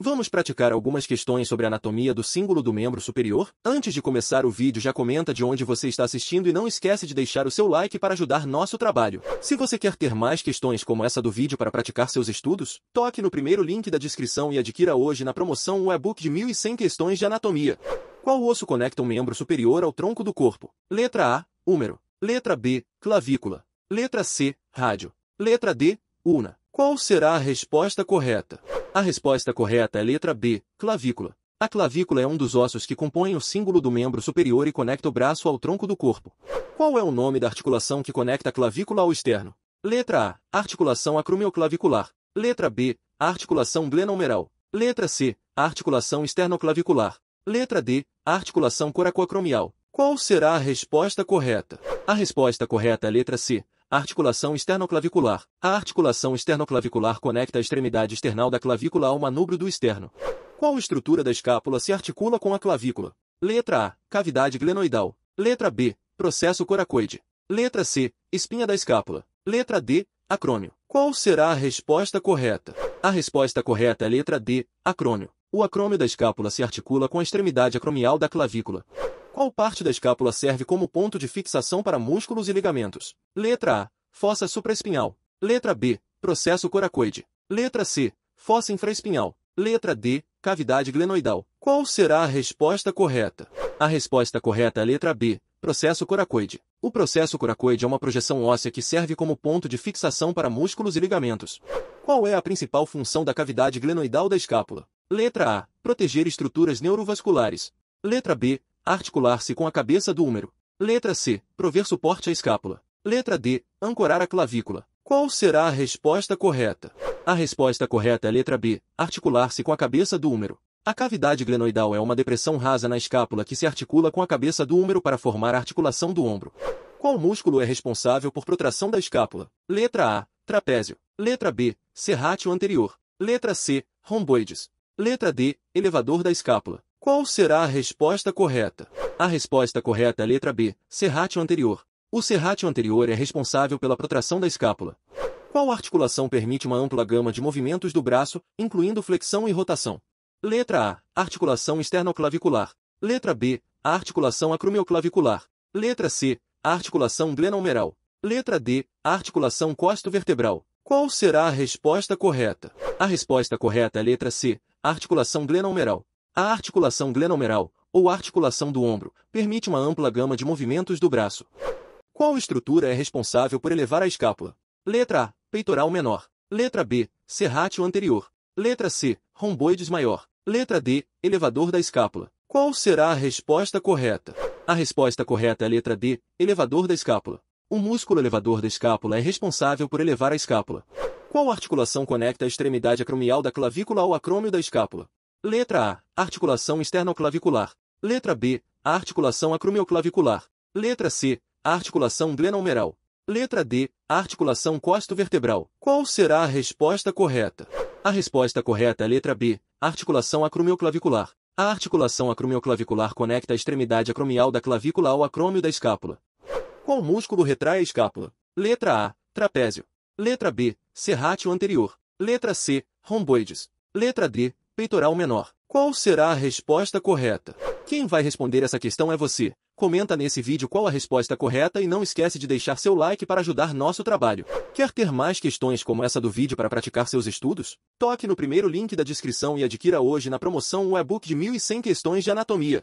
Vamos praticar algumas questões sobre a anatomia do símbolo do membro superior? Antes de começar o vídeo já comenta de onde você está assistindo e não esquece de deixar o seu like para ajudar nosso trabalho. Se você quer ter mais questões como essa do vídeo para praticar seus estudos, toque no primeiro link da descrição e adquira hoje na promoção um e-book de 1.100 questões de anatomia. Qual osso conecta o um membro superior ao tronco do corpo? Letra A, húmero. Letra B, clavícula. Letra C, rádio. Letra D, una. Qual será a resposta correta? A resposta correta é letra B, clavícula. A clavícula é um dos ossos que compõem o símbolo do membro superior e conecta o braço ao tronco do corpo. Qual é o nome da articulação que conecta a clavícula ao externo? Letra A, articulação acromioclavicular. Letra B, articulação glenomeral. Letra C, articulação externoclavicular. Letra D, articulação coracoacromial. Qual será a resposta correta? A resposta correta é letra C, Articulação externoclavicular. A articulação externoclavicular conecta a extremidade externa da clavícula ao manubro do externo. Qual estrutura da escápula se articula com a clavícula? Letra A. Cavidade glenoidal. Letra B. Processo coracoide. Letra C. Espinha da escápula. Letra D. Acrônio. Qual será a resposta correta? A resposta correta é letra D. Acrônio. O acrômio da escápula se articula com a extremidade acromial da clavícula. Qual parte da escápula serve como ponto de fixação para músculos e ligamentos? Letra A. Fossa supraespinhal. Letra B. Processo coracoide. Letra C. Fossa infraespinhal. Letra D. Cavidade glenoidal. Qual será a resposta correta? A resposta correta é a letra B. Processo coracoide. O processo coracoide é uma projeção óssea que serve como ponto de fixação para músculos e ligamentos. Qual é a principal função da cavidade glenoidal da escápula? Letra A. Proteger estruturas neurovasculares. Letra B articular-se com a cabeça do húmero. Letra C, prover suporte à escápula. Letra D, ancorar a clavícula. Qual será a resposta correta? A resposta correta é letra B, articular-se com a cabeça do húmero. A cavidade glenoidal é uma depressão rasa na escápula que se articula com a cabeça do húmero para formar a articulação do ombro. Qual músculo é responsável por protração da escápula? Letra A, trapézio. Letra B, Serrátil anterior. Letra C, romboides. Letra D, elevador da escápula. Qual será a resposta correta? A resposta correta é a letra B, serrátil anterior. O serrátil anterior é responsável pela protração da escápula. Qual articulação permite uma ampla gama de movimentos do braço, incluindo flexão e rotação? Letra A, articulação externoclavicular. Letra B, articulação acromioclavicular. Letra C, articulação glenohumeral. Letra D, articulação articulação costovertebral. Qual será a resposta correta? A resposta correta é a letra C, articulação glenohumeral. A articulação glenomeral, ou articulação do ombro, permite uma ampla gama de movimentos do braço. Qual estrutura é responsável por elevar a escápula? Letra A, peitoral menor. Letra B, serrátil anterior. Letra C, romboides maior. Letra D, elevador da escápula. Qual será a resposta correta? A resposta correta é a letra D, elevador da escápula. O músculo elevador da escápula é responsável por elevar a escápula. Qual articulação conecta a extremidade acromial da clavícula ao acrômio da escápula? Letra A, articulação externoclavicular. Letra B, articulação acromioclavicular. Letra C, articulação glenohumeral. Letra D, articulação costo-vertebral. Qual será a resposta correta? A resposta correta é letra B, articulação acromioclavicular. A articulação acromioclavicular conecta a extremidade acromial da clavícula ao acrômio da escápula. Qual músculo retrai a escápula? Letra A, trapézio. Letra B, Serrátil anterior. Letra C, romboides. Letra D, peitoral menor. Qual será a resposta correta? Quem vai responder essa questão é você. Comenta nesse vídeo qual a resposta correta e não esquece de deixar seu like para ajudar nosso trabalho. Quer ter mais questões como essa do vídeo para praticar seus estudos? Toque no primeiro link da descrição e adquira hoje na promoção o e-book de 1100 questões de anatomia.